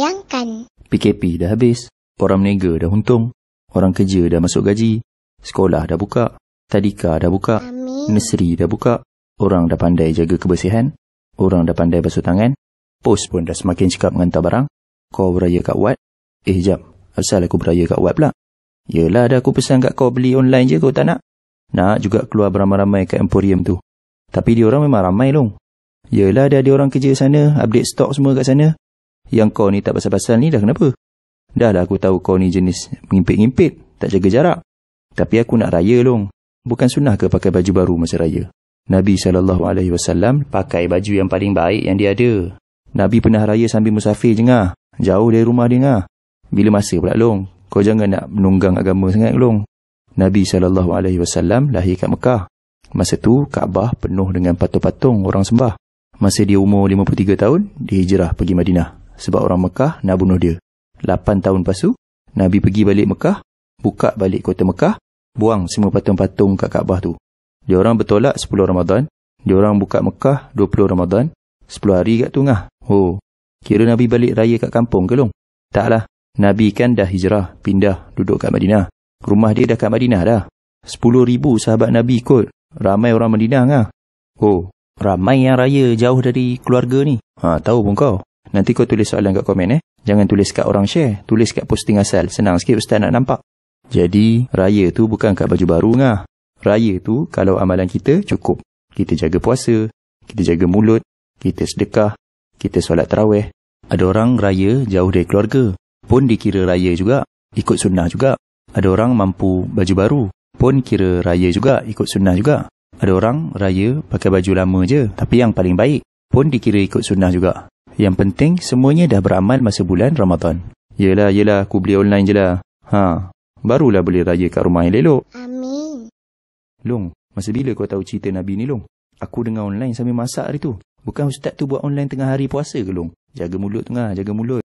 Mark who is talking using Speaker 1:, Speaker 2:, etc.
Speaker 1: disayangkan. PKP dah habis. Orang meniaga dah untung. Orang kerja dah masuk gaji. Sekolah dah buka. Tadika dah buka. Amin. Neseri dah buka. Orang dah pandai jaga kebersihan. Orang dah pandai basuh tangan. Pos pun dah semakin cekap menghantar barang. Kau beraya kat Wat? Eh, jap. Asal aku beraya kat Wat pula? Yelah, dah aku pesan kat kau beli online je kau tak nak. Nak juga keluar beramai-ramai kat Emporium tu. Tapi diorang memang ramai long. Yelah, dah ada orang kerja sana, update stok semua kat sana yang kau ni tak pasal-pasal ni dah kenapa? Dah Dahlah aku tahu kau ni jenis mengimpit-ngimpit, tak jaga jarak. Tapi aku nak raya long. Bukan sunnah ke pakai baju baru masa raya? Nabi SAW pakai baju yang paling baik yang dia ada. Nabi pernah raya sambil musafir je ngah. Jauh dari rumah dia ngah. Bila masa pula long? Kau jangan nak menunggang agama sangat long. Nabi SAW lahir kat Mekah. Masa tu Kaabah penuh dengan patung-patung orang sembah. Masa dia umur 53 tahun, dia hijrah pergi Madinah sebab orang Mekah nak bunuh dia. Lapan tahun pasu, Nabi pergi balik Mekah, buka balik kota Mekah, buang semua patung-patung kat Kaabah tu. Dia orang bertolak 10 Ramadan, dia orang buka Mekah 20 Ramadan, 10 hari kat tungah. Oh, kira Nabi balik raya kat kampung ke long? Taklah, Nabi kan dah hijrah, pindah, duduk kat Madinah. Rumah dia dah kat Madinah dah. 10 ribu sahabat Nabi kot, ramai orang Madinah ngah. Oh, ramai yang raya jauh dari keluarga ni. Ha, tahu pun kau. Nanti kau tulis soalan kat komen eh. Jangan tulis kat orang share. Tulis kat posting asal. Senang sikit ustaz nak nampak. Jadi, raya tu bukan kat baju baru ngah. Raya tu kalau amalan kita cukup. Kita jaga puasa. Kita jaga mulut. Kita sedekah. Kita solat terawih. Ada orang raya jauh dari keluarga. Pun dikira raya juga. Ikut sunnah juga. Ada orang mampu baju baru. Pun kira raya juga. Ikut sunnah juga. Ada orang raya pakai baju lama je. Tapi yang paling baik. Pun dikira ikut sunnah juga. Yang penting semuanya dah beramal masa bulan Ramadan. Yelah, yelah, aku beli online je lah. Ha, barulah boleh raya kat rumah yang elok. Amin. Long, masa bila kau tahu cerita Nabi ni, Long? Aku dengar online sambil masak hari tu. Bukan ustaz tu buat online tengah hari puasa ke, Long? Jaga mulut tengah, jaga mulut.